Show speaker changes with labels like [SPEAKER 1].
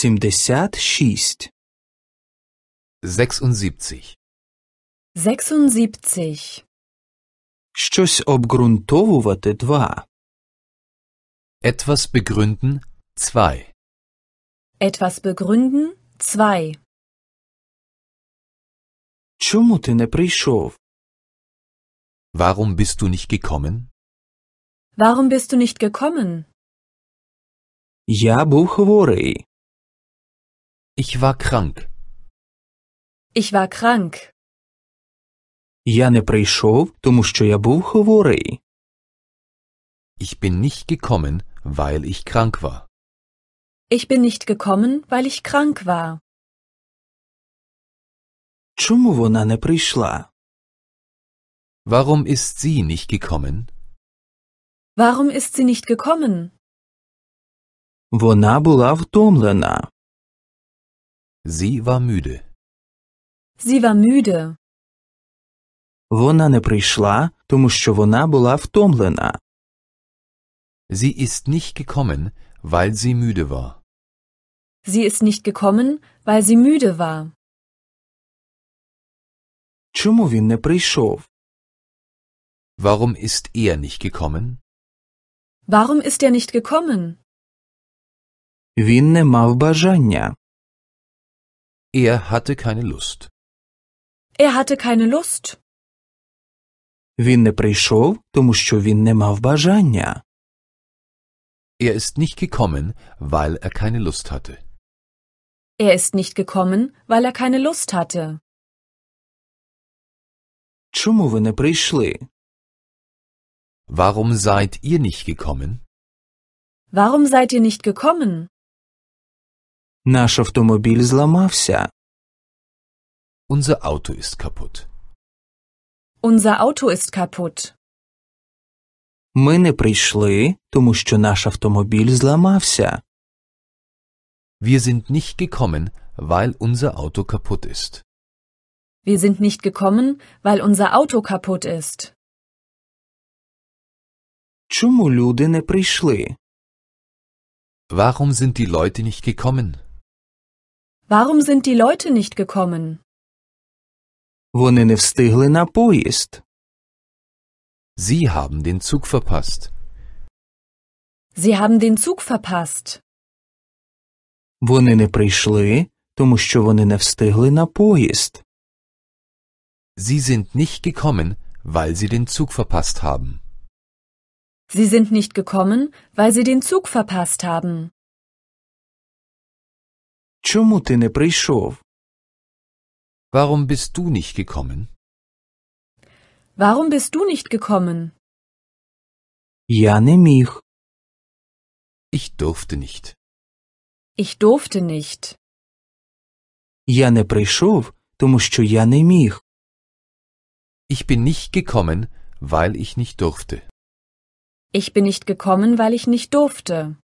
[SPEAKER 1] 76 76
[SPEAKER 2] 76
[SPEAKER 1] Щось обґрунтовувати 2 Etwas begründen zwei.
[SPEAKER 2] Etwas begründen zwei. Чому ти не прийшов? Warum bist du nicht gekommen? Warum bist du nicht gekommen? Я був хворий. Ich war krank. Ich war krank.
[SPEAKER 1] Я не прийшов, тому що я був хворий. Ich bin nicht gekommen, weil ich krank war.
[SPEAKER 2] Ich bin nicht gekommen, weil ich krank war.
[SPEAKER 1] Чому вона не прийшла? Warum ist sie nicht gekommen?
[SPEAKER 2] Warum ist sie nicht gekommen? Вона була
[SPEAKER 1] втомлена. Sie war müde.
[SPEAKER 2] Sie war müde.
[SPEAKER 1] Вона не прийшла, тому що вона була втомлена. Sie ist nicht gekommen, weil sie müde war.
[SPEAKER 2] Sie ist nicht gekommen, weil sie müde war. Чому він не прийшов? Warum ist er nicht gekommen? Warum ist er nicht gekommen?
[SPEAKER 1] Він не мав бажання. Er hatte keine Lust.
[SPEAKER 2] Er hatte keine Lust.
[SPEAKER 1] Він не прийшов, тому що він не мав бажання. Er ist nicht gekommen, weil er keine Lust hatte.
[SPEAKER 2] Er ist nicht gekommen, weil er keine Lust hatte. Чому ви не прийшли? Warum seid ihr nicht gekommen? Warum seid ihr nicht gekommen? Наш автомобіль зламався. Unser
[SPEAKER 1] Auto ist kaputt.
[SPEAKER 2] Unser Auto ist kaputt.
[SPEAKER 1] Ми не прийшли, тому що наш автомобіль зламався. Wir sind nicht gekommen, weil unser Auto kaputt ist.
[SPEAKER 2] Wir sind nicht gekommen, weil unser Auto kaputt ist.
[SPEAKER 1] Чому люди не прийшли? Warum sind die Leute nicht gekommen?
[SPEAKER 2] Warum sind die Leute nicht gekommen?
[SPEAKER 1] Вони не встигли на поїзд. Sie haben den Zug verpasst.
[SPEAKER 2] Sie haben den Zug verpasst.
[SPEAKER 1] Вони не прийшли, тому що вони не встигли на поїзд. Sie sind nicht gekommen, weil sie den Zug verpasst haben.
[SPEAKER 2] Sie sind nicht gekommen, weil sie den Zug verpasst haben. Чому ти не прийшов? Warum bist du nicht gekommen? Warum bist du nicht gekommen? Я не міг. Ich durfte nicht. Ich durfte nicht.
[SPEAKER 1] Я не прийшов, тому що я не міг. Ich bin nicht gekommen, weil ich nicht durfte.
[SPEAKER 2] Ich bin nicht gekommen, weil ich nicht durfte.